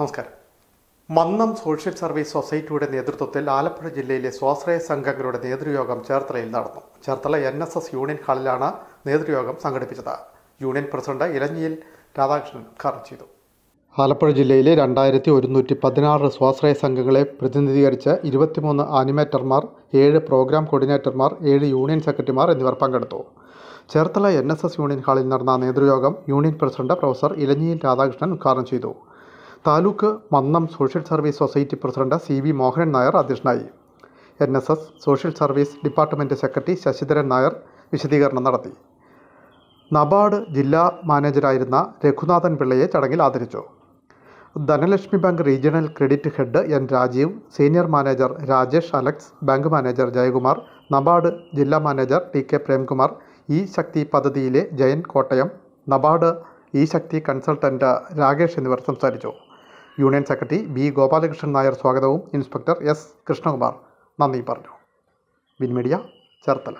നമസ്കാരം Mannam social service സൊസൈറ്റിയുടെ നേതൃത്വത്തിൽ ആലപ്പുഴ ജില്ലയിലെ സ്വാശ്രയ സംഘങ്ങളുടെ നേതൃയോഗം ചേർത്തലയിൽ നടന്നു Cherthala N S S union ഹാളിലാണ് നേതൃയോഗം സംഘടിപ്പിച്ചത് യൂണിയൻ പ്രസിഡന്റ് ഇലഞ്ഞിയിൽ രാധാകൃഷ്ണൻ ഉദ്ഘാടനം ചെയ്തു ആലപ്പുഴ ജില്ലയിലെ രണ്ടായിരത്തി ഒരുന്നൂറ്റി പതിനാറ് സ്വാശ്രയ സംഘങ്ങളെ പ്രതിനിധീകരിച്ച് ഇരുപത്തിമൂന്ന് ആനിമേറ്റർമാർ ഏഴ് പ്രോഗ്രാം കോർഡിനേറ്റർമാർ ഏഴ് യൂണിയൻ സെക്രട്ടറിമാർ എന്നിവർ പങ്കെടുത്തു Cherthala N S S union ഹാളിൽ നടന്ന നേതൃയോഗം യൂണിയൻ പ്രസിഡന്റ് പ്രൊഫസർ ഇലഞ്ഞിയിൽ രാധാകൃഷ്ണൻ ഉദ്ഘാടനം ചെയ്തു taluk Mannam social service society president C V Mohanan Nair അധ്യക്ഷനായി N S S social service department secretary Sasidharan Nair വിശദീകരണം നടത്തി നബാർഡ് ജില്ലാ മാനേജരായിരുന്ന രഘുനാഥൻ പിള്ളയെ ചടങ്ങിൽ ആദരിച്ചു Dhanalakshmi bank regional credit head N Rajeev senior manager Rajesh Alex bank manager Jayakumar NABARD ജില്ലാ manager T K Premkumar E ശക്തി പദ്ധതിയിലെ ജയൻ കോട്ടയം നബാർഡ് ഈ ശക്തി കൺസൾട്ടൻ്റ് രാകേഷ് എന്നിവർ സംസാരിച്ചു union secretary B Gopalakrishnan Nair സ്വാഗതവും ഇൻസ്പെക്ടർ എസ് കൃഷ്ണകുമാർ നന്ദി പറഞ്ഞു വിൻമീഡിയ ചേർത്തല